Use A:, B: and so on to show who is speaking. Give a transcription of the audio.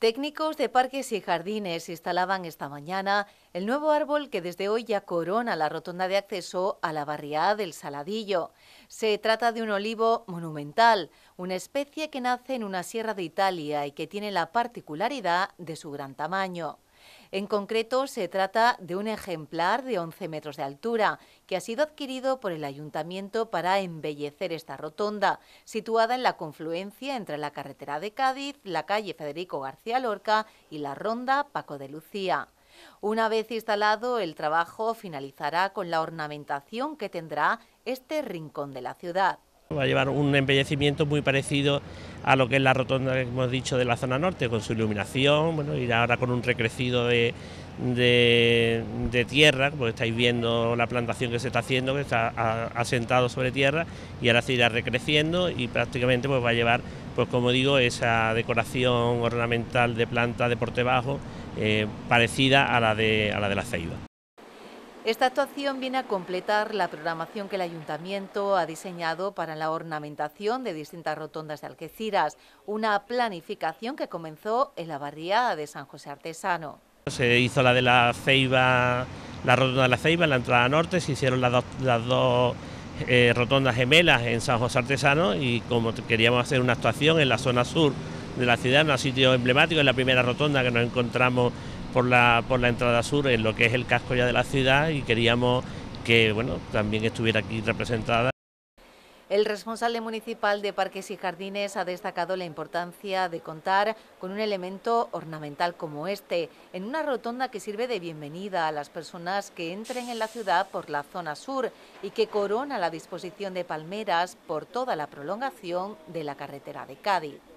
A: Técnicos de parques y jardines instalaban esta mañana el nuevo árbol que desde hoy ya corona la rotonda de acceso a la barriada del Saladillo. Se trata de un olivo monumental, una especie que nace en una sierra de Italia y que tiene la particularidad de su gran tamaño. En concreto, se trata de un ejemplar de 11 metros de altura que ha sido adquirido por el ayuntamiento para embellecer esta rotonda, situada en la confluencia entre la carretera de Cádiz, la calle Federico García Lorca y la ronda Paco de Lucía. Una vez instalado, el trabajo finalizará con la ornamentación que tendrá este rincón de la ciudad
B: va a llevar un embellecimiento muy parecido a lo que es la rotonda que hemos dicho de la zona norte, con su iluminación, bueno, irá ahora con un recrecido de, tierra, porque estáis viendo la plantación que se está haciendo, que está asentado sobre tierra, y ahora se irá recreciendo y prácticamente pues va a llevar, pues como digo, esa decoración ornamental de planta de porte bajo eh, parecida a la de, a la de la ceiba.
A: Esta actuación viene a completar la programación que el Ayuntamiento ha diseñado para la ornamentación de distintas rotondas de Algeciras, una planificación que comenzó en la barriada de San José Artesano.
B: Se hizo la de la Ceiba, la rotonda de la Ceiba en la entrada norte, se hicieron las, dos eh, rotondas gemelas en San José Artesano y como queríamos hacer una actuación en la zona sur de la ciudad, en un sitio emblemático, en la primera rotonda que nos encontramos por la, por la entrada sur en lo que es el casco ya de la ciudad y queríamos que bueno, también estuviera aquí representada.
A: El responsable municipal de Parques y Jardines ha destacado la importancia de contar con un elemento ornamental como este, en una rotonda que sirve de bienvenida a las personas que entren en la ciudad por la zona sur y que corona la disposición de palmeras por toda la prolongación de la carretera de Cádiz.